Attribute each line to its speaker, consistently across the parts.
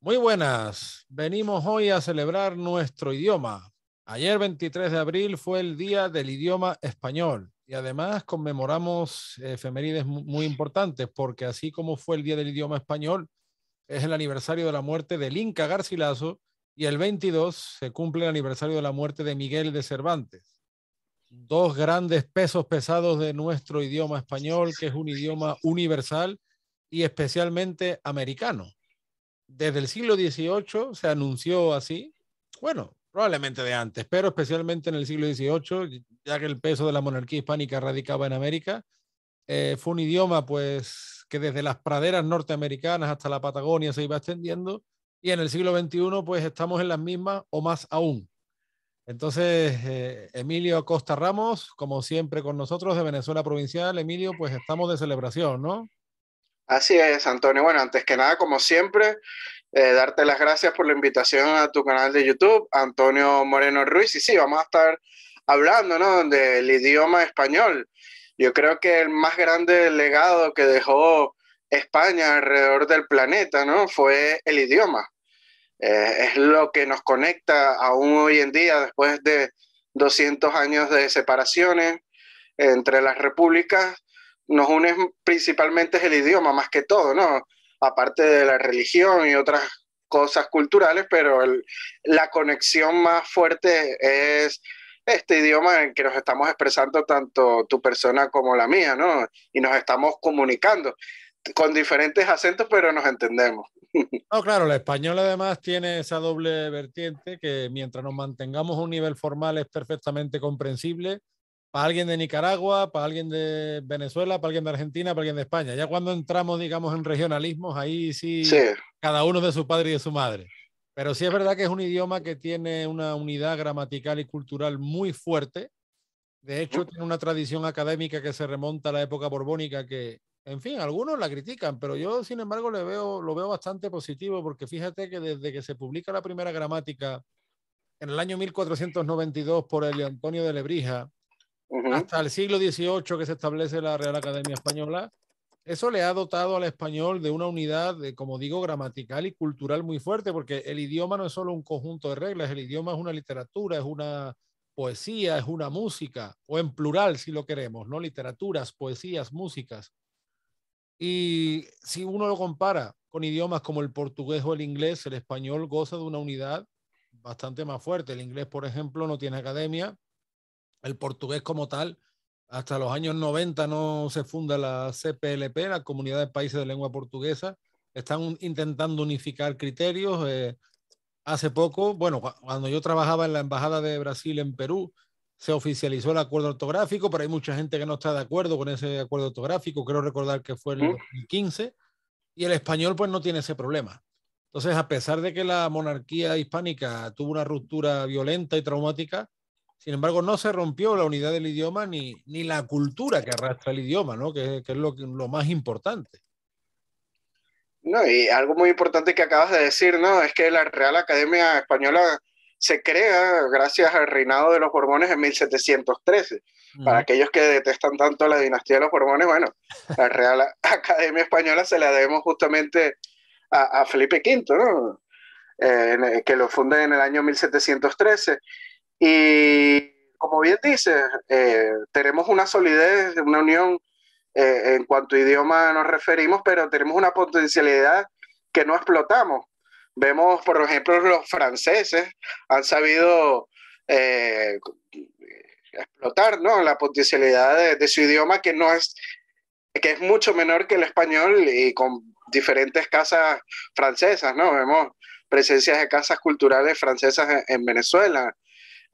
Speaker 1: Muy buenas, venimos hoy a celebrar nuestro idioma. Ayer 23 de abril fue el Día del Idioma Español y además conmemoramos efemérides muy importantes porque así como fue el Día del Idioma Español, es el aniversario de la muerte del Inca Garcilaso y el 22 se cumple el aniversario de la muerte de Miguel de Cervantes. Dos grandes pesos pesados de nuestro idioma español, que es un idioma universal y especialmente americano desde el siglo XVIII se anunció así, bueno, probablemente de antes, pero especialmente en el siglo XVIII, ya que el peso de la monarquía hispánica radicaba en América, eh, fue un idioma pues que desde las praderas norteamericanas hasta la Patagonia se iba extendiendo y en el siglo XXI pues estamos en las mismas o más aún. Entonces, eh, Emilio Costa Ramos, como siempre con nosotros de Venezuela Provincial, Emilio, pues estamos de celebración, ¿no?
Speaker 2: Así es, Antonio. Bueno, antes que nada, como siempre, eh, darte las gracias por la invitación a tu canal de YouTube, Antonio Moreno Ruiz. Y sí, vamos a estar hablando ¿no? del idioma español. Yo creo que el más grande legado que dejó España alrededor del planeta ¿no? fue el idioma. Eh, es lo que nos conecta aún hoy en día, después de 200 años de separaciones entre las repúblicas, nos une principalmente es el idioma, más que todo, ¿no? Aparte de la religión y otras cosas culturales, pero la conexión más fuerte es este idioma en que nos estamos expresando tanto tu persona como la mía, ¿no? Y nos estamos comunicando con diferentes acentos, pero nos entendemos.
Speaker 1: No, claro, el español además tiene esa doble vertiente que mientras nos mantengamos un nivel formal es perfectamente comprensible, para alguien de Nicaragua, para alguien de Venezuela, para alguien de Argentina, para alguien de España. Ya cuando entramos, digamos, en regionalismos, ahí sí, cada uno de su padre y de su madre. Pero sí es verdad que es un idioma que tiene una unidad gramatical y cultural muy fuerte. De hecho, tiene una tradición académica que se remonta a la época borbónica que, en fin, algunos la critican, pero yo, sin embargo, le veo, lo veo bastante positivo porque fíjate que desde que se publica la primera gramática en el año 1492 por el Antonio de Lebrija, hasta el siglo XVIII que se establece la Real Academia Española, eso le ha dotado al español de una unidad, de, como digo, gramatical y cultural muy fuerte, porque el idioma no es solo un conjunto de reglas, el idioma es una literatura, es una poesía, es una música, o en plural si lo queremos, ¿no? Literaturas, poesías, músicas. Y si uno lo compara con idiomas como el portugués o el inglés, el español goza de una unidad bastante más fuerte. El inglés, por ejemplo, no tiene academia, el portugués como tal. Hasta los años 90 no se funda la CPLP, la Comunidad de Países de Lengua Portuguesa. Están intentando unificar criterios. Eh, hace poco, bueno, cuando yo trabajaba en la Embajada de Brasil en Perú, se oficializó el acuerdo ortográfico, pero hay mucha gente que no está de acuerdo con ese acuerdo ortográfico. Quiero recordar que fue el 2015. Y el español, pues, no tiene ese problema. Entonces, a pesar de que la monarquía hispánica tuvo una ruptura violenta y traumática, sin embargo, no se rompió la unidad del idioma ni, ni la cultura que arrastra el idioma, ¿no? que, es lo, más importante.
Speaker 2: No, y algo muy importante que acabas de decir, ¿no? Es que la Real Academia Española se crea gracias al reinado de los Borbones en 1713. Para aquellos que detestan tanto la dinastía de los Borbones, bueno, la Real Academia Española se la debemos justamente a, Felipe V, ¿no? Eh, que lo funda en el año 1713. Y como bien dices, eh, tenemos una solidez, una unión eh, en cuanto a idioma nos referimos, pero tenemos una potencialidad que no explotamos. Vemos, por ejemplo, los franceses han sabido eh, explotar ¿no? la potencialidad de, su idioma que no es que es mucho menor que el español y con diferentes casas francesas, ¿no? Vemos presencias de casas culturales francesas en Venezuela,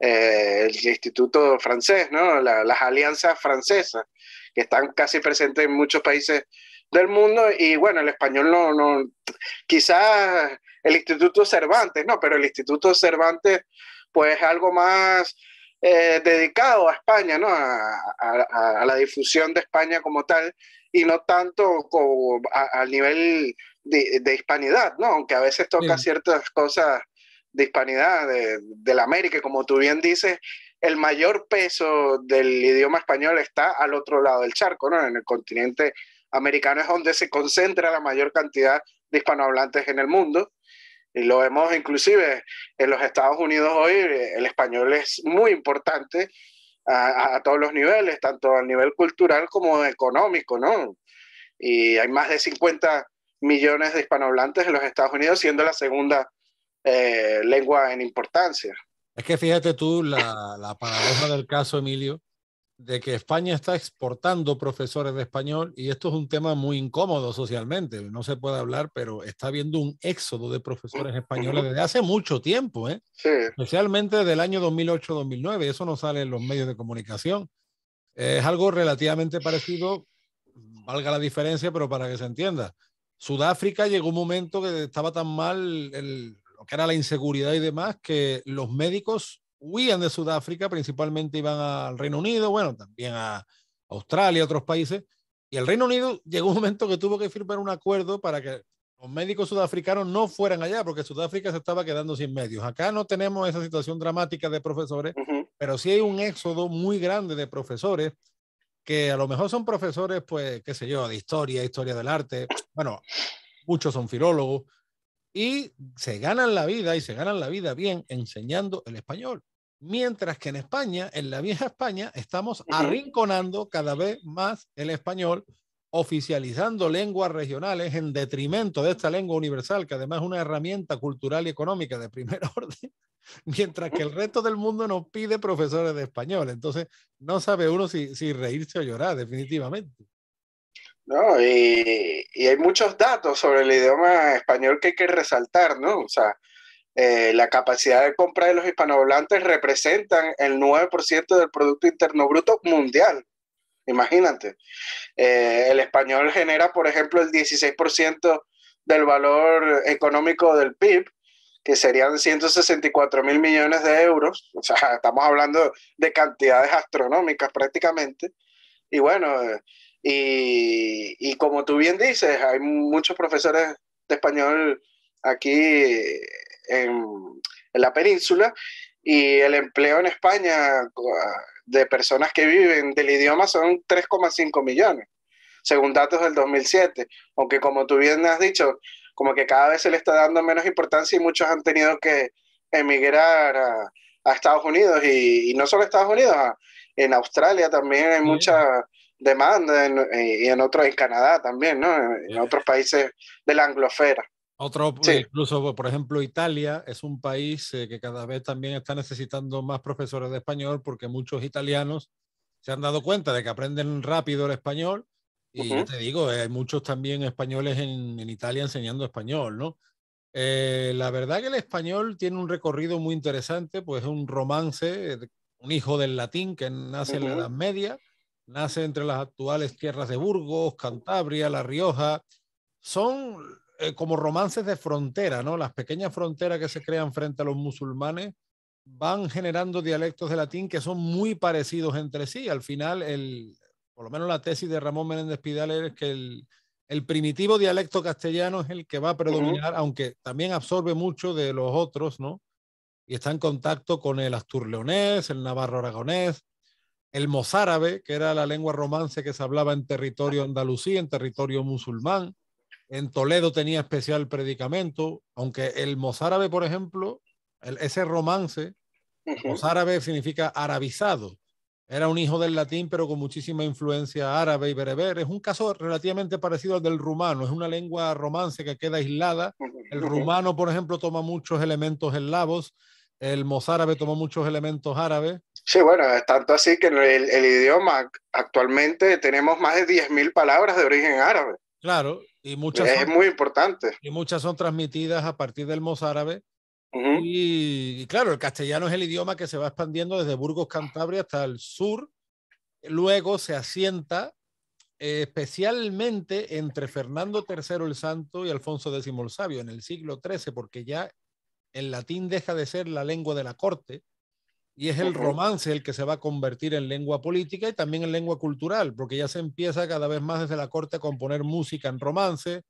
Speaker 2: eh, el Instituto francés, ¿no? las alianzas francesas, que están casi presentes en muchos países del mundo, y bueno, el español no, no quizás el Instituto Cervantes, ¿no? Pero el Instituto Cervantes, pues algo más eh, dedicado a España, ¿no? A, la difusión de España como tal, y no tanto al nivel de, hispanidad, ¿no? Aunque a veces toca ciertas cosas de hispanidad, de, la América, como tú bien dices, el mayor peso del idioma español está al otro lado del charco, ¿no? En el continente americano es donde se concentra la mayor cantidad de hispanohablantes en el mundo. Y lo vemos inclusive en los Estados Unidos hoy, el español es muy importante a, a todos los niveles, tanto a nivel cultural como económico, ¿no? Y hay más de 50 millones de hispanohablantes en los Estados Unidos, siendo la segunda eh, lengua en importancia.
Speaker 1: Es que fíjate tú la, la paradoja del caso, Emilio, de que España está exportando profesores de español y esto es un tema muy incómodo socialmente, no se puede hablar, pero está habiendo un éxodo de profesores españoles desde hace mucho tiempo, ¿eh? sí. especialmente del año 2008-2009, eso no sale en los medios de comunicación. Es algo relativamente parecido, valga la diferencia, pero para que se entienda. Sudáfrica llegó un momento que estaba tan mal el, que era la inseguridad y demás, que los médicos huían de Sudáfrica, principalmente iban al Reino Unido, bueno, también a Australia, otros países, y el Reino Unido llegó un momento que tuvo que firmar un acuerdo para que los médicos sudafricanos no fueran allá, porque Sudáfrica se estaba quedando sin medios. Acá no tenemos esa situación dramática de profesores, pero sí hay un éxodo muy grande de profesores que a lo mejor son profesores, pues, qué sé yo, de historia, historia del arte. Bueno, muchos son filólogos, y se ganan la vida y se ganan la vida bien enseñando el español. Mientras que en España, en la vieja España, estamos arrinconando cada vez más el español, oficializando lenguas regionales en detrimento de esta lengua universal, que además es una herramienta cultural y económica de primer orden, mientras que el resto del mundo nos pide profesores de español. Entonces, no sabe uno si, reírse o llorar, definitivamente.
Speaker 2: No, y, y, hay muchos datos sobre el idioma español que hay que resaltar, ¿no? O sea, eh, la capacidad de compra de los hispanohablantes representan el 9% del Producto Interno Bruto mundial. Imagínate. Eh, el español genera, por ejemplo, el 16% del valor económico del PIB, que serían 164 mil millones de euros. O sea, estamos hablando de cantidades astronómicas prácticamente. Y bueno... Y, y, como tú bien dices, hay muchos profesores de español aquí en, la península y el empleo en España de personas que viven del idioma son 3,5 millones, según datos del 2007, aunque como tú bien has dicho, como que cada vez se le está dando menos importancia y muchos han tenido que emigrar a, Estados Unidos y, no solo a Estados Unidos, en Australia también hay mucha, demanda y en otros, en Canadá también, ¿no? En otros países de la anglosfera.
Speaker 1: Otro, incluso, por ejemplo, Italia es un país eh, que cada vez también está necesitando más profesores de español porque muchos italianos se han dado cuenta de que aprenden rápido el español y te digo, hay muchos también españoles en, Italia enseñando español, ¿no? Eh, la verdad que el español tiene un recorrido muy interesante, pues es un romance, eh, un hijo del latín que nace en la Edad Media nace entre las actuales tierras de Burgos, Cantabria, La Rioja. Son eh, como romances de frontera, ¿no? Las pequeñas fronteras que se crean frente a los musulmanes van generando dialectos de latín que son muy parecidos entre sí. Al final, el, por lo menos la tesis de Ramón Menéndez Pidal es que el, primitivo dialecto castellano es el que va a predominar, aunque también absorbe mucho de los otros, ¿no? Y está en contacto con el astur leonés, el navarro aragonés, el mozárabe, que era la lengua romance que se hablaba en territorio andalucí, en territorio musulmán. En Toledo tenía especial predicamento, aunque el mozárabe, por ejemplo, ese romance, mozárabe significa arabizado. Era un hijo del latín, pero con muchísima influencia árabe y bereber. Es un caso relativamente parecido al del rumano. Es una lengua romance que queda aislada. El rumano, por ejemplo, toma muchos elementos eslavos. El mozárabe toma muchos elementos árabes
Speaker 2: Sí, bueno, es tanto así que el, el idioma actualmente tenemos más de 10.000 palabras de origen árabe. Claro, y muchas. Es son, muy importante.
Speaker 1: Y muchas son transmitidas a partir del mozárabe. y, claro, el castellano es el idioma que se va expandiendo desde Burgos, Cantabria hasta el sur. Luego se asienta eh, especialmente entre Fernando III el Santo y Alfonso X el Sabio en el siglo XIII, porque ya el latín deja de ser la lengua de la corte y es el romance el que se va a convertir en lengua política y también en lengua cultural, porque ya se empieza cada vez más desde la corte a componer música en romance.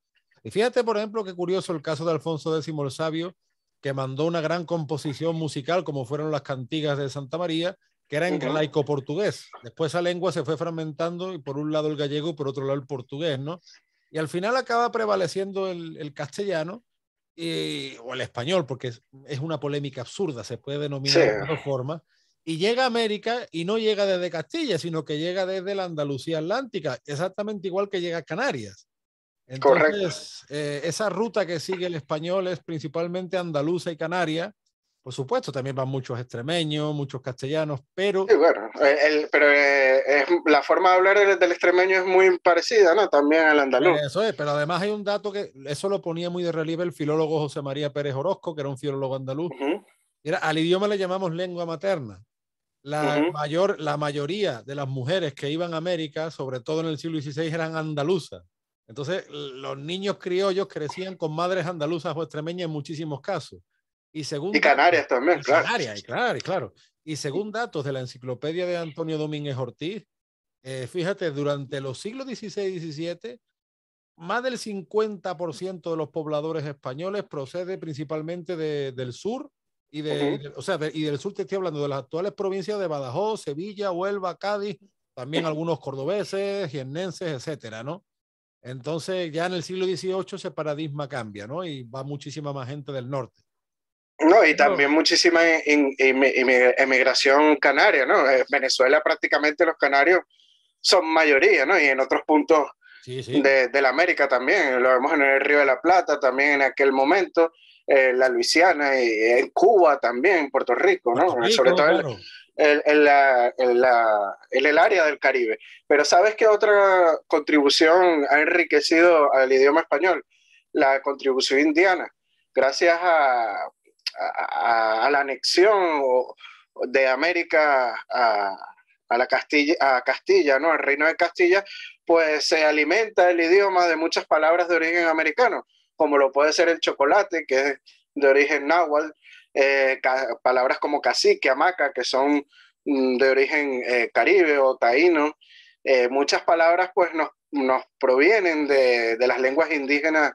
Speaker 1: Y fíjate, por ejemplo, qué curioso el caso de Alfonso X el Sabio, que mandó una gran composición musical, como fueron las cantigas de Santa María, que era en galaico-portugués. Después esa lengua se fue fragmentando y por un lado el gallego y por otro lado el portugués, ¿no? Y al final acaba prevaleciendo el castellano, o el español, porque es, una polémica absurda, se puede denominar de otra forma, y llega a América y no llega desde Castilla, sino que llega desde la Andalucía Atlántica, exactamente igual que llega a Canarias. Entonces, eh, esa ruta que sigue el español es principalmente andaluza y canaria, por supuesto, también van muchos extremeños, muchos castellanos,
Speaker 2: pero... Sí, bueno, pero eh, es, la forma de hablar del, extremeño es muy parecida, ¿no? También al andaluz. Eso es, pero además hay un dato
Speaker 1: que eso lo ponía muy de relieve el filólogo José María Pérez Orozco, que era un filólogo andaluz. Era al idioma le llamamos lengua materna. La, mayor, la mayoría de las mujeres que iban a América, sobre todo en el siglo XVI, eran andaluzas. Entonces, los niños criollos crecían con madres andaluzas o extremeñas en muchísimos casos. Y, según Canarias datos, claro, Y según datos de la enciclopedia de Antonio Domínguez Ortiz, eh, fíjate, durante los siglos XVI y XVII, más del 50% de los pobladores españoles procede principalmente del sur y, de, y del sur te estoy hablando de las actuales provincias de Badajoz, Sevilla, Huelva, Cádiz, también algunos cordobeses, jiennenses, etcétera, ¿no? Entonces ya en el siglo XVIII ese paradigma cambia, ¿no? Y va muchísima más gente del norte.
Speaker 2: No, y también muchísima emigración canaria, ¿no? Eh, Venezuela prácticamente los canarios son mayoría, ¿no? Y en otros puntos De, la América también, lo vemos en el Río de la Plata también en aquel momento, en eh, la Luisiana, y en Cuba también, en Puerto Rico, ¿no? Sobre todo en, la, en el área del Caribe. Pero ¿sabes qué otra contribución ha enriquecido al idioma español? La contribución indiana gracias a a, la anexión de América a, la Castilla, a Castilla, ¿no? Al reino de Castilla, pues se alimenta el idioma de muchas palabras de origen americano, como lo puede ser el chocolate, que es de origen náhuatl, eh, palabras como cacique, hamaca, que son mm, de origen eh, caribe o taíno. Eh, muchas palabras pues nos, provienen de, de, las lenguas indígenas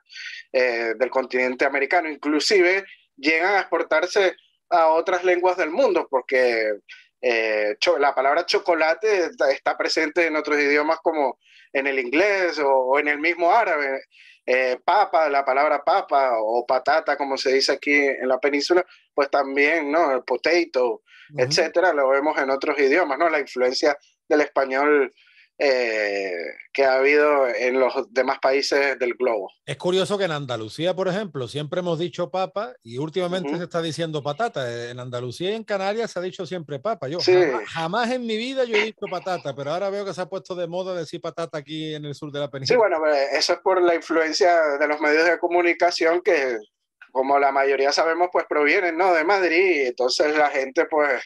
Speaker 2: del continente americano, inclusive llegan a exportarse a otras lenguas del mundo, porque eh, la palabra chocolate está presente en otros idiomas como en el inglés o, en el mismo árabe. Eh, papa, la palabra papa o patata, como se dice aquí en la península, pues también, ¿no? El potato, etcétera, lo vemos en otros idiomas, ¿no? La influencia del español eh, que ha habido en los demás países del globo.
Speaker 1: Es curioso que en Andalucía, por ejemplo, siempre hemos dicho papa y últimamente se está diciendo patata. En Andalucía y en Canarias se ha dicho siempre papa. Yo jamás, en mi vida yo he dicho patata, pero ahora veo que se ha puesto de moda decir patata aquí en el sur de la península. Sí,
Speaker 2: bueno, eso es por la influencia de los medios de comunicación que, como la mayoría sabemos, pues provienen, ¿no? De Madrid. Entonces la gente, pues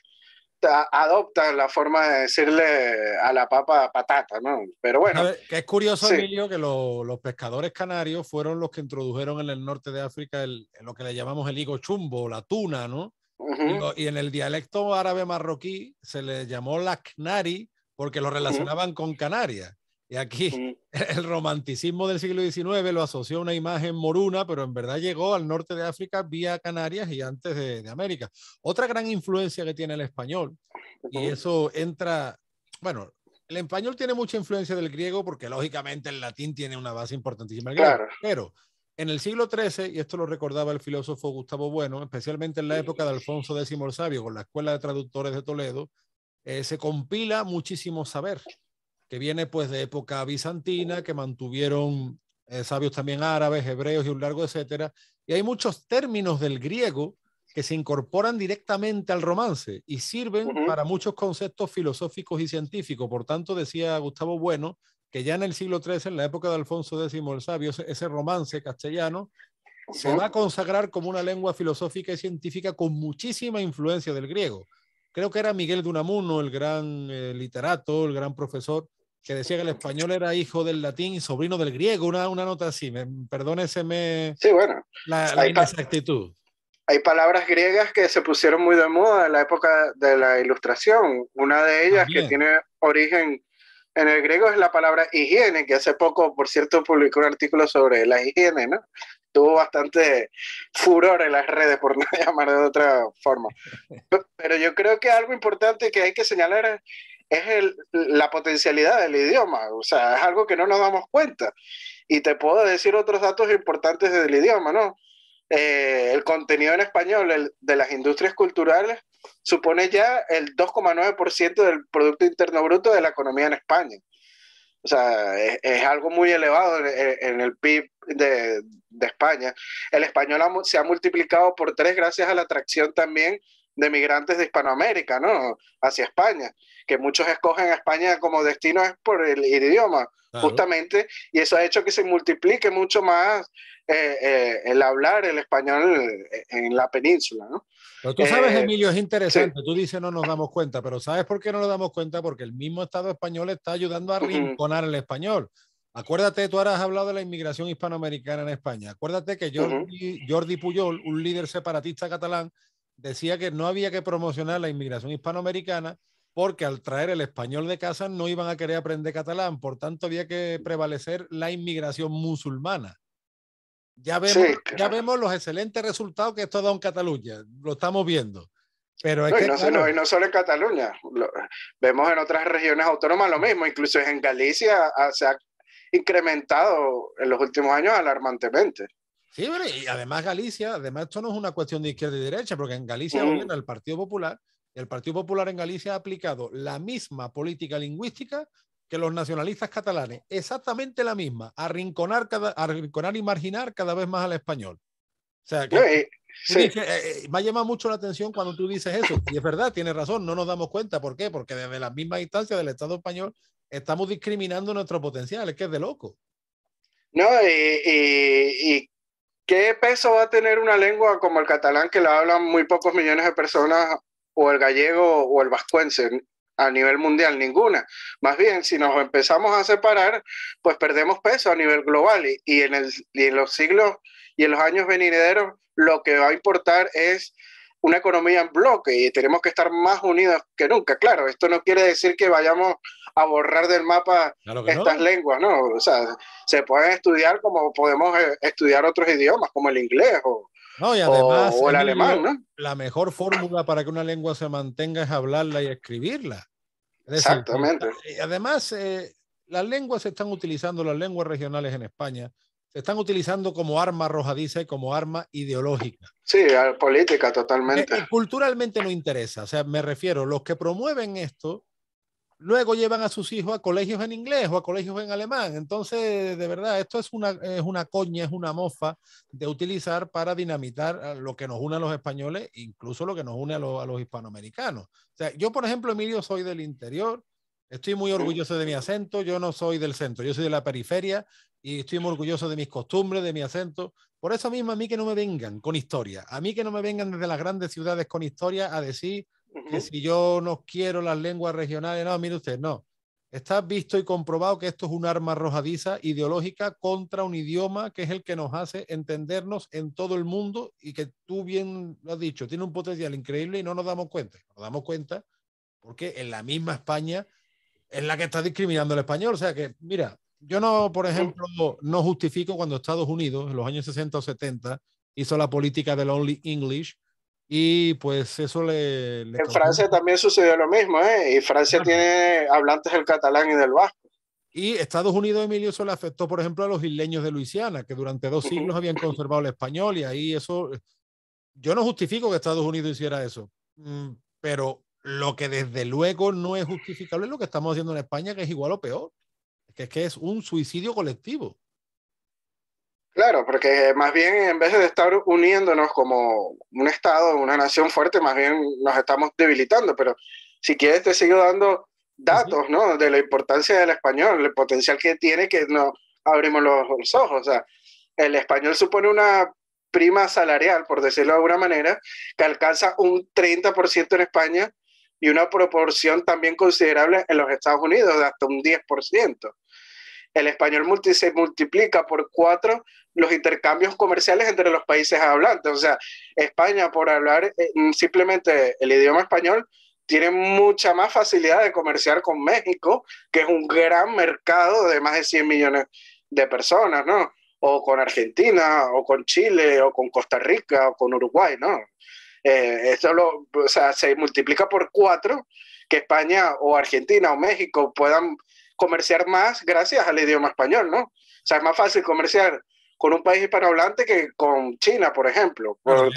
Speaker 2: adopta, la forma de decirle a la papa patata, ¿no? Pero bueno. que es curioso, Emilio,
Speaker 1: que los pescadores canarios fueron los que introdujeron en el norte de África el, lo que le llamamos el higo chumbo, la tuna, ¿no? y, en el dialecto árabe marroquí se le llamó la knari porque lo relacionaban con Canarias. Y aquí el romanticismo del siglo XIX lo asoció a una imagen moruna, pero en verdad llegó al norte de África vía Canarias y antes de, América. Otra gran influencia que tiene el español, y eso entra, bueno, el español tiene mucha influencia del griego porque lógicamente el latín tiene una base importantísima pero en el siglo XIII, y esto lo recordaba el filósofo Gustavo Bueno, especialmente en la época de Alfonso X el Sabio, con la Escuela de Traductores de Toledo, eh, se compila muchísimo saber que viene pues de época bizantina, que mantuvieron eh, sabios también árabes, hebreos y un largo etcétera. Y hay muchos términos del griego que se incorporan directamente al romance y sirven para muchos conceptos filosóficos y científicos. Por tanto, decía Gustavo Bueno, que ya en el siglo XIII, en la época de Alfonso X el Sabio, ese, romance castellano se va a consagrar como una lengua filosófica y científica con muchísima influencia del griego. Creo que era Miguel de Unamuno, el gran eh, literato, el gran profesor, que decía que el español era hijo del latín y sobrino del griego, una, una nota así. Me,
Speaker 2: sí, bueno, la, la Hay palabras griegas que se pusieron muy de moda en la época de la ilustración. Una de ellas que tiene origen en el griego es la palabra higiene, que hace poco, por cierto, publicó un artículo sobre la higiene, ¿no? Tuvo bastante furor en las redes, por no llamar de otra forma. Pero yo creo que algo importante que hay que señalar es es el, la potencialidad del idioma, o sea, es algo que no nos damos cuenta. Y te puedo decir otros datos importantes del idioma, ¿no? Eh, el contenido en español de las industrias culturales supone ya el 2,9% del Producto Interno Bruto de la economía en España. O sea, es, algo muy elevado en, el PIB de, de, España. El español se ha multiplicado por tres gracias a la atracción también de migrantes de Hispanoamérica, ¿no? Hacia España, que muchos escogen a España como destino es por el idioma, justamente, y eso ha hecho que se multiplique mucho más eh, eh, el hablar el español eh, en la península, ¿no?
Speaker 1: tú sabes, Emilio, es interesante, tú dices no nos damos cuenta, pero ¿sabes por qué no nos damos cuenta? Porque el mismo Estado español está ayudando a rinconar el español. Acuérdate, tú ahora has hablado de la inmigración hispanoamericana en España. Acuérdate que Jordi, Jordi Puyol, un líder separatista catalán, decía que no había que promocionar la inmigración hispanoamericana porque al traer el español de casa no iban a querer aprender catalán, por tanto había que prevalecer la inmigración musulmana. Ya vemos, ya vemos los excelentes resultados que esto da en Cataluña, lo estamos viendo. Pero es no, que,
Speaker 2: no, solo en Cataluña, vemos en otras regiones autónomas lo mismo, incluso en Galicia ah, se ha incrementado en los últimos años alarmantemente.
Speaker 1: Sí, y además Galicia, además esto no es una cuestión de izquierda y derecha, porque en Galicia mm. el Partido Popular el Partido Popular en Galicia ha aplicado la misma política lingüística que los nacionalistas catalanes, exactamente la misma, arrinconar, cada, y marginar cada vez más al español. O sea, eh, eh, eh, me ha llamado mucho la atención cuando tú dices eso, y es verdad, tienes razón, no nos damos cuenta, ¿por qué? Porque desde las mismas instancias del Estado español estamos discriminando nuestro potencial, es que es de loco.
Speaker 2: No, y ¿Qué peso va a tener una lengua como el catalán que la hablan muy pocos millones de personas o el gallego o el vascuense a nivel mundial? Ninguna. Más bien, si nos empezamos a separar, pues perdemos peso a nivel global y, en, el, y en los siglos y en los años venideros lo que va a importar es una economía en bloque y tenemos que estar más unidos que nunca. Claro, esto no quiere decir que vayamos a borrar del mapa estas lenguas, ¿no? O sea, se pueden estudiar como podemos eh, estudiar otros idiomas, como el inglés o,
Speaker 1: el alemán, ¿no? La mejor fórmula para que una lengua se mantenga es hablarla y escribirla. Exactamente. Y además, eh, las lenguas se están utilizando, las lenguas regionales en España se están utilizando como arma arrojadiza y como arma ideológica.
Speaker 2: Sí, política totalmente. Y eh, eh,
Speaker 1: culturalmente no interesa, o sea, me refiero, los que promueven esto, luego llevan a sus hijos a colegios en inglés o a colegios en alemán. Entonces, de verdad, esto es una, es una coña, es una mofa de utilizar para dinamitar lo que nos une a los españoles, incluso lo que nos une a, los, a los hispanoamericanos. O sea, yo, por ejemplo, Emilio, soy del interior, Estoy muy orgulloso de mi acento. Yo no soy del centro, yo soy de la periferia y estoy muy orgulloso de mis costumbres, de mi acento. Por eso mismo a mí que no me vengan con historia, a mí que no me vengan desde las grandes ciudades con historia a decir que si yo no quiero las lenguas regionales, no, mire usted, no. Está visto y comprobado que esto es un arma arrojadiza ideológica contra un idioma que es el que nos hace entendernos en todo el mundo y que tú bien lo has dicho, tiene un potencial increíble y no nos damos cuenta. Nos damos cuenta porque en la misma España es la que está discriminando el español. O sea que, mira, yo no, por ejemplo, no justifico cuando Estados Unidos en los años 60 o 70 hizo la política del only English y pues eso
Speaker 2: le... en Francia también sucedió lo mismo, ¿eh? Y Francia tiene hablantes del catalán y del vasco.
Speaker 1: Y Estados Unidos, Emilio, eso le afectó, por ejemplo, a los isleños de Luisiana, que durante dos siglos habían conservado el español y ahí eso... Yo no justifico que Estados Unidos hiciera eso, mm, pero lo que desde luego no es justificable es lo que estamos haciendo en España, que es igual o peor que es un suicidio colectivo.
Speaker 2: Claro, porque más bien en vez de estar uniéndonos como un Estado, una nación fuerte, más bien nos estamos debilitando. Pero si quieres te sigo dando datos, ¿no? De la importancia del español, el potencial que tiene que no abrimos los, ojos. O sea, el español supone una prima salarial, por decirlo de alguna manera, que alcanza un 30% en España y una proporción también considerable en los Estados Unidos, de hasta un 10% el español multi se multiplica por cuatro los intercambios comerciales entre los países hablantes. O sea, España, por hablar eh, mm, simplemente el idioma español, tiene mucha más facilidad de comerciar con México, que es un gran mercado de más de 100 millones de personas, ¿no? O con Argentina, o con Chile, o con Costa Rica, o con Uruguay, ¿no? Eh, esto o sea, se multiplica por cuatro que España o Argentina o México puedan comerciar más gracias al idioma español, ¿no? O sea, es más fácil comerciar con un país hispanohablante que con China, por ejemplo, por,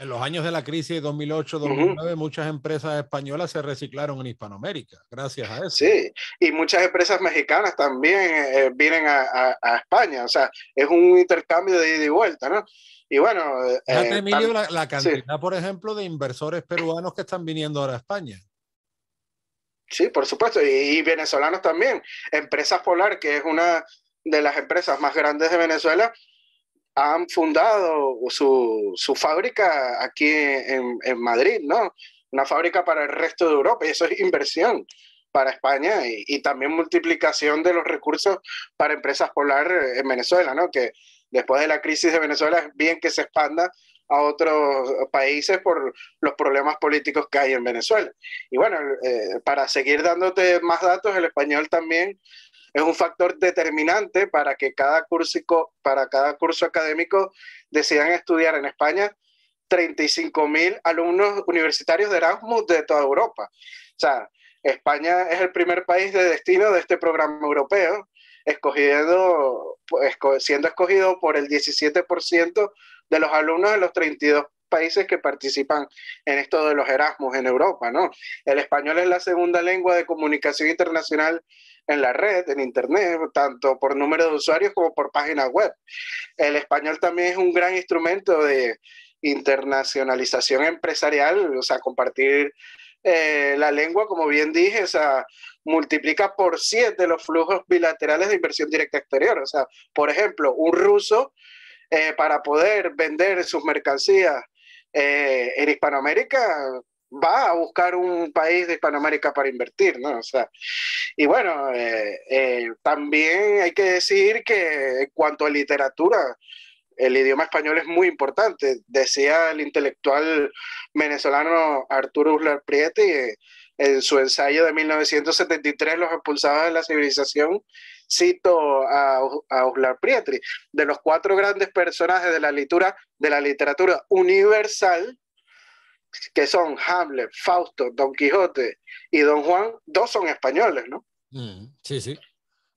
Speaker 1: En los años de la crisis de 2008-2009, muchas empresas españolas se reciclaron en Hispanoamérica, gracias a eso.
Speaker 2: Sí, y muchas empresas mexicanas también eh, vienen a, España, o sea, es un intercambio de ida y vuelta, ¿no? Y bueno... Eh, la, cantidad,
Speaker 1: por ejemplo, de inversores peruanos que están viniendo ahora a España.
Speaker 2: Sí, por supuesto, y, venezolanos también. Empresas Polar, que es una de las empresas más grandes de Venezuela, han fundado su, su fábrica aquí en, en, Madrid, ¿no? Una fábrica para el resto de Europa, y eso es inversión para España y, y, también multiplicación de los recursos para empresas polar eh, en Venezuela, ¿no? Que después de la crisis de Venezuela es bien que se expanda a otros países por los problemas políticos que hay en Venezuela. Y bueno, eh, para seguir dándote más datos, el español también es un factor determinante para que cada curso, para cada curso académico decidan estudiar en España 35.000 alumnos universitarios de Erasmus de toda Europa. O sea, España es el primer país de destino de este programa europeo, escogido, pues, siendo escogido por el 17% de los alumnos de los 32 países que participan en esto de los Erasmus en Europa, ¿no? El español es la segunda lengua de comunicación internacional en la red, en Internet, tanto por número de usuarios como por página web. El español también es un gran instrumento de internacionalización empresarial, o sea, compartir eh, la lengua, como bien dije, o multiplica por siete los flujos bilaterales de inversión directa exterior. O sea, por ejemplo, un ruso eh, para poder vender sus mercancías eh, en Hispanoamérica, va a buscar un país de Hispanoamérica para invertir, ¿no? O sea, y bueno, eh, también hay que decir que en cuanto a literatura, el idioma español es muy importante. Decía el intelectual venezolano Arturo Uslar Prieti en su ensayo de 1973, Los expulsados de la civilización, cito a, a Prietri, de los cuatro grandes personajes de la, de la literatura universal, que son Hamlet, Fausto, Don Quijote y Don Juan, dos son españoles, ¿no?
Speaker 1: Mm, sí, sí.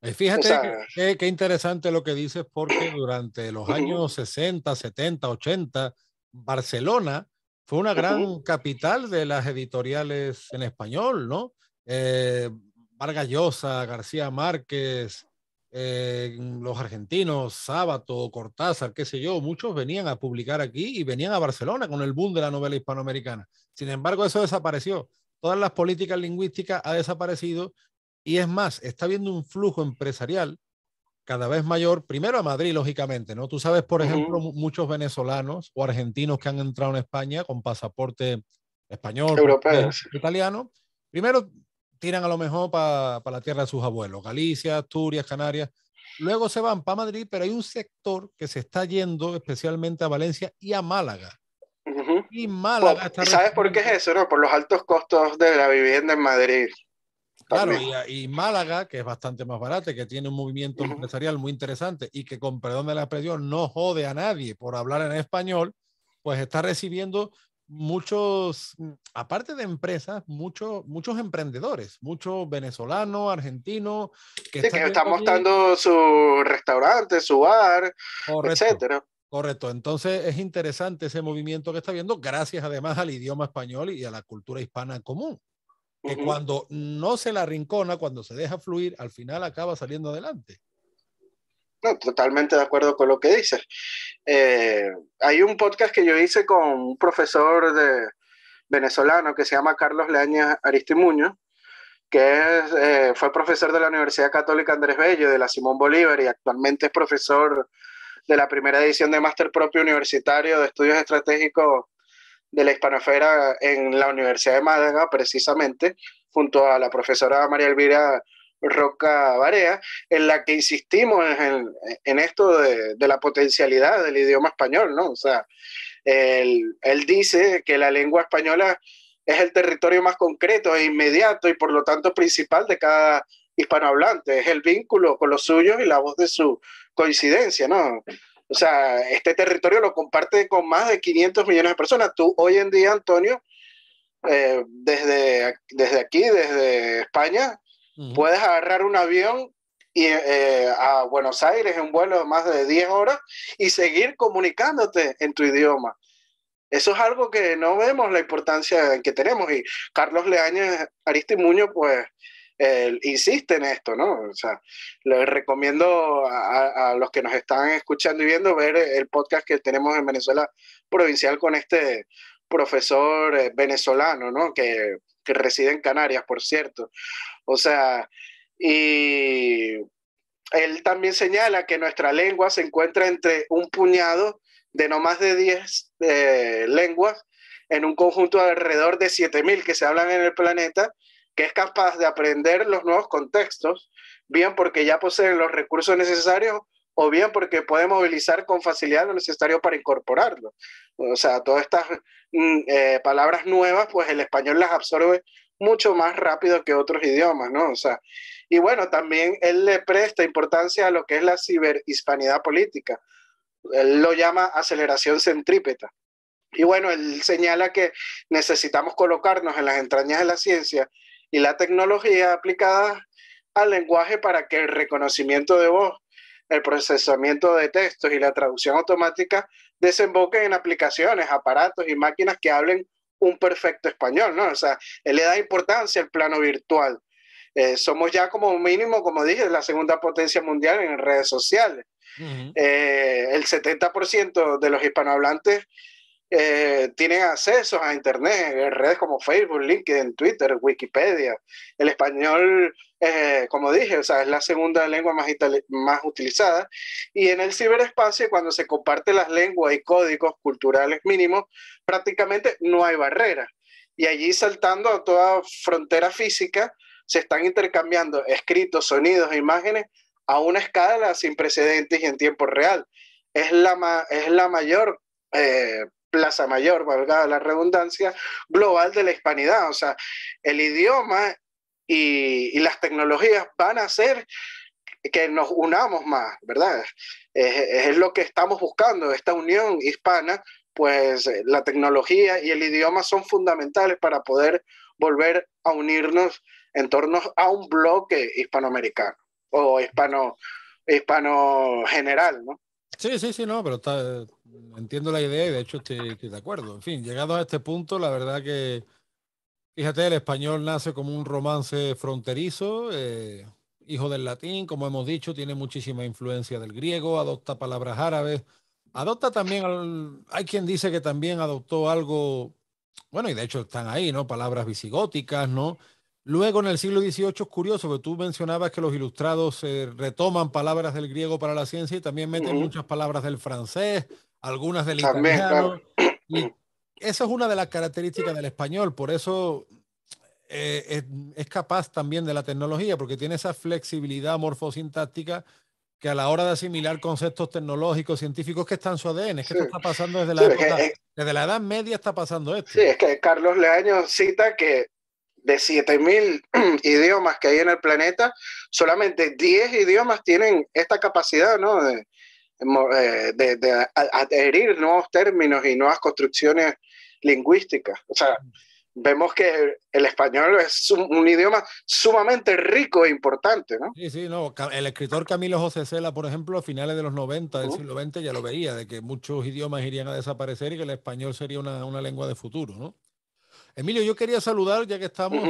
Speaker 1: Eh, fíjate qué interesante lo que dices, porque durante los años 60, 70, 80, Barcelona fue una gran capital de las editoriales en español, ¿no? Eh, Vargas Llosa, García Márquez, eh, los argentinos, Sábato, Cortázar, qué sé yo, muchos venían a publicar aquí y venían a Barcelona con el boom de la novela hispanoamericana. Sin embargo, eso desapareció. Todas las políticas lingüísticas ha desaparecido y es más, está habiendo un flujo empresarial cada vez mayor, primero a Madrid, lógicamente, ¿no? Tú sabes, por ejemplo, muchos venezolanos o argentinos que han entrado en España con pasaporte español, europeo, italiano, primero tiran a lo mejor para la tierra de sus abuelos, Galicia, Asturias, Canarias. Luego se van para Madrid, pero hay un sector que se está yendo especialmente a Valencia y a Málaga.
Speaker 2: Y Málaga está ¿Sabes por qué es eso? No? Por los altos costos de la vivienda en Madrid. Claro, y, Málaga,
Speaker 1: que es bastante más barata, que tiene un movimiento empresarial muy interesante y que con perdón de la expresión no jode a nadie por hablar en español, pues está recibiendo muchos, mm, aparte de empresas, muchos, muchos emprendedores, muchos venezolanos, argentinos.
Speaker 2: Que, están, mostrando su restaurante, su bar, Correcto. etcétera.
Speaker 1: Correcto, entonces es interesante ese movimiento que está viendo, gracias además al idioma español y a la cultura hispana común, que cuando no se la rincona, cuando se deja fluir, al final acaba saliendo adelante.
Speaker 2: No, totalmente de acuerdo con lo que dices. Eh, hay un podcast que yo hice con un profesor de, venezolano que se llama Carlos Leaña Aristimuño, que eh, fue profesor de la Universidad Católica Andrés Bello, de la Simón Bolívar, y actualmente es profesor de la primera edición de Máster Propio Universitario de Estudios Estratégicos de la Hispanofera en la Universidad de Málaga, precisamente, junto a la profesora María Elvira Roca Barea, en la que insistimos en, esto de, la potencialidad del idioma español, ¿no? O sea, él, dice que la lengua española es el territorio más concreto e inmediato y por lo tanto principal de cada hispanohablante, es el vínculo con los suyos y la voz de su coincidencia, ¿no? O sea, este territorio lo comparte con más de 500 millones de personas. Tú hoy en día, Antonio, eh, desde, desde aquí, desde España, puedes agarrar un avión y, eh, a Buenos Aires en vuelo de más de 10 horas y seguir comunicándote en tu idioma. Eso es algo que no vemos la importancia que tenemos y Carlos Leáñez Aristi Muño, pues, insiste en esto, ¿no? O sea, les recomiendo a, a, los que nos están escuchando y viendo ver el podcast que tenemos en Venezuela Provincial con este profesor eh, venezolano, ¿no? Que que reside en Canarias, por cierto. O sea, y él también señala que nuestra lengua se encuentra entre un puñado de no más de 10 eh, lenguas en un conjunto de alrededor de 7.000 que se hablan en el planeta, que es capaz de aprender los nuevos contextos, bien porque ya poseen los recursos necesarios o bien porque puede movilizar con facilidad lo necesario para incorporarlo. O sea, todas estas mm, eh, palabras nuevas, pues el español las absorbe mucho más rápido que otros idiomas, ¿no? O sea, y bueno, también él le presta importancia a lo que es la ciberhispanidad política. Él lo llama aceleración centrípeta. Y bueno, él señala que necesitamos colocarnos en las entrañas de la ciencia y la tecnología aplicada al lenguaje para que el reconocimiento de voz el procesamiento de textos y la traducción automática desemboquen en aplicaciones, aparatos y máquinas que hablen un perfecto español, ¿no? O sea, le da importancia el plano virtual. Eh, somos ya como mínimo, como dije, la segunda potencia mundial en redes sociales. Eh, el 70% de los hispanohablantes eh, tienen acceso a Internet, redes como Facebook, LinkedIn, Twitter, Wikipedia. El español, eh, como dije, o sea, es la segunda lengua más, más utilizada. Y en el ciberespacio, cuando se comparten las lenguas y códigos culturales mínimos, prácticamente no hay barreras. Y allí saltando a toda frontera física, se están intercambiando escritos, sonidos e imágenes a una escala sin precedentes y en tiempo real. Es la, es la mayor eh, Plaza Mayor, valga la redundancia, global de la hispanidad. O sea, el idioma y, las tecnologías van a hacer que nos unamos más, ¿verdad? Es, lo que estamos buscando, esta unión hispana, pues eh, la tecnología y el idioma son fundamentales para poder volver a unirnos en torno a un bloque hispanoamericano o hispano, hispano general, ¿no?
Speaker 1: Sí, sí, sí, no, pero entiendo la idea y de hecho estoy, de acuerdo. En fin, llegado a este punto, la verdad que, fíjate, el español nace como un romance fronterizo, eh, hijo del latín, como hemos dicho, tiene muchísima influencia del griego, adopta palabras árabes, adopta también, hay quien dice que también adoptó algo, bueno, y de hecho están ahí, ¿no? Palabras visigóticas, ¿no? Luego en el siglo XVIII es curioso que tú mencionabas que los ilustrados eh, retoman palabras del griego para la ciencia y también meten muchas palabras del francés, algunas del inglés. italiano. Y esa es una de las características del español, por eso eh, es, capaz también de la tecnología, porque tiene esa flexibilidad morfosintáctica que a la hora de asimilar conceptos tecnológicos, científicos, que están en su ADN, es que está pasando desde la, eh, desde la Edad Media está pasando esto. Sí, es
Speaker 2: que Carlos Leaño cita que de 7.000 idiomas que hay en el planeta, solamente 10 idiomas tienen esta capacidad ¿no? de, de, eh, adherir nuevos términos y nuevas construcciones lingüísticas. O sea, vemos que el español es un, idioma sumamente rico e importante. ¿no?
Speaker 1: Sí, sí, no. El escritor Camilo José Cela, por ejemplo, a finales de los 90, del siglo XX, ya lo veía, de que muchos idiomas irían a desaparecer y que el español sería una, una lengua de futuro, ¿no? Emilio, yo quería saludar ya que estamos,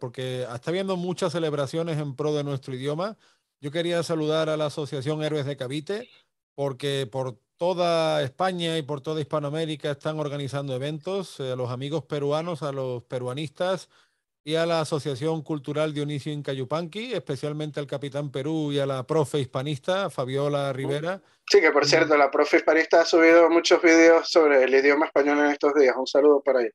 Speaker 1: porque está habiendo muchas celebraciones en pro de nuestro idioma. Yo quería saludar a la Asociación Héroes de Cavite, porque por toda España y por toda Hispanoamérica están organizando eventos, eh, a los amigos peruanos, a los peruanistas y a la Asociación Cultural Dionisio Incayupanqui, especialmente al Capitán Perú y a la profe hispanista Fabiola Rivera.
Speaker 2: Sí, que por cierto, la profe hispanista ha subido muchos videos sobre el idioma español en estos días. Un saludo para ella.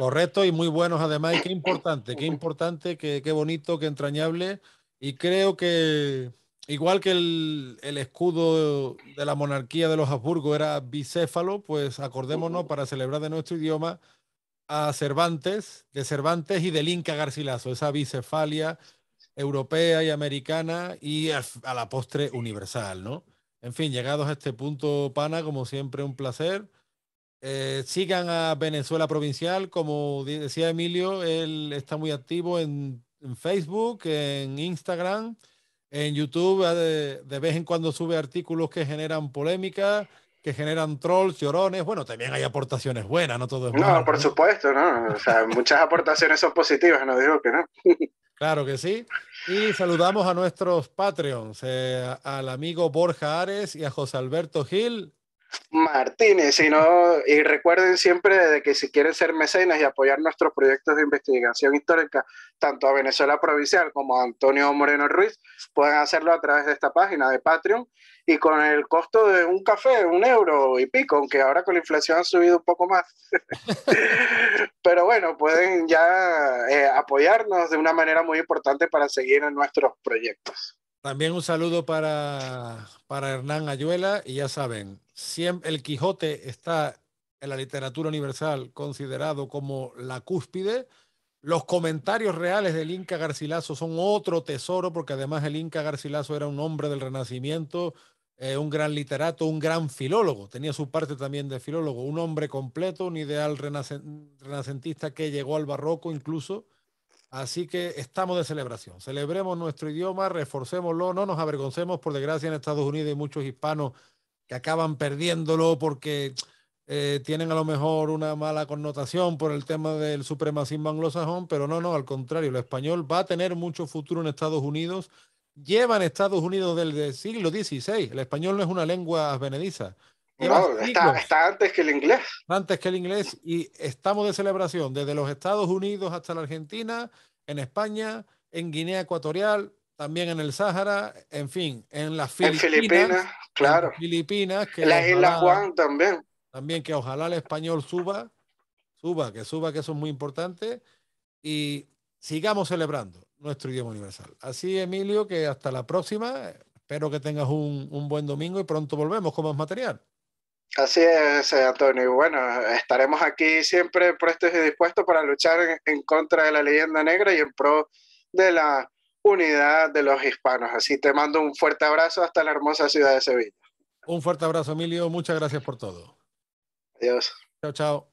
Speaker 1: Correcto y muy buenos además. Y qué importante, qué importante, qué, bonito, qué entrañable. Y creo que igual que el, escudo de la monarquía de los Habsburgo era bicéfalo, pues acordémonos para celebrar de nuestro idioma a Cervantes, de Cervantes y del Inca Garcilaso, esa bicefalia europea y americana y a, a la postre universal, ¿no? En fin, llegados a este punto, Pana, como siempre, un placer. Eh, sigan a Venezuela Provincial, como decía Emilio, él está muy activo en, Facebook, en Instagram, en YouTube, de, vez en cuando sube artículos que generan polémica, que generan trolls, llorones, bueno, también hay aportaciones buenas, no todo es No, por
Speaker 2: supuesto, ¿no? O sea, muchas aportaciones son positivas, no digo que no.
Speaker 1: Claro que sí. Y saludamos a nuestros Patreons, eh, al amigo Borja Ares y a José Alberto Gil.
Speaker 2: Martínez, y, recuerden siempre de que si quieren ser mecenas y apoyar nuestros proyectos de investigación histórica, tanto a Venezuela Provincial como a Antonio Moreno Ruiz, pueden hacerlo a través de esta página de Patreon y con el costo de un café, un euro y pico, aunque ahora con la inflación ha subido un poco más. Pero bueno, pueden ya eh, apoyarnos de una manera muy importante para seguir en nuestros proyectos.
Speaker 1: También un saludo para, Hernán Ayuela y ya saben, el Quijote está en la literatura universal considerado como la cúspide. Los comentarios reales del Inca Garcilaso son otro tesoro, porque además el Inca Garcilaso era un hombre del Renacimiento, eh, un gran literato, un gran filólogo. Tenía su parte también de filólogo, un hombre completo, un ideal renacentista que llegó al barroco incluso. Así que estamos de celebración. Celebremos nuestro idioma, reforcémoslo, no nos avergoncemos, por desgracia, en Estados Unidos hay muchos hispanos que acaban perdiéndolo porque eh, tienen a lo mejor una mala connotación por el tema del supremacismo anglosajón, pero no, no, al contrario, el español va a tener mucho futuro en Estados Unidos. Lleva Estados Unidos desde el siglo XVI. El español no es una lengua advenediza
Speaker 2: está, está, antes que el
Speaker 1: inglés. Antes que el inglés y estamos de celebración desde los Estados Unidos hasta la Argentina, en España, en Guinea Ecuatorial, también en el Sáhara, en fin, en las Filipinas. En Filipinas, claro. En Filipinas. Que la isla Juan también. También que ojalá el español suba, suba, que suba, que eso es muy importante y sigamos celebrando nuestro idioma universal. Así, Emilio, que hasta la próxima. Espero que tengas un, un buen domingo y pronto volvemos con más material.
Speaker 2: Así es, eh, Antonio. Bueno, estaremos aquí siempre prestos y dispuestos para luchar en, en, contra de la leyenda negra y en pro de la unidad de los hispanos. Así te mando un fuerte abrazo hasta la hermosa ciudad de Sevilla.
Speaker 1: Un fuerte abrazo, Emilio. Muchas gracias por todo. Adiós. Chao, chao.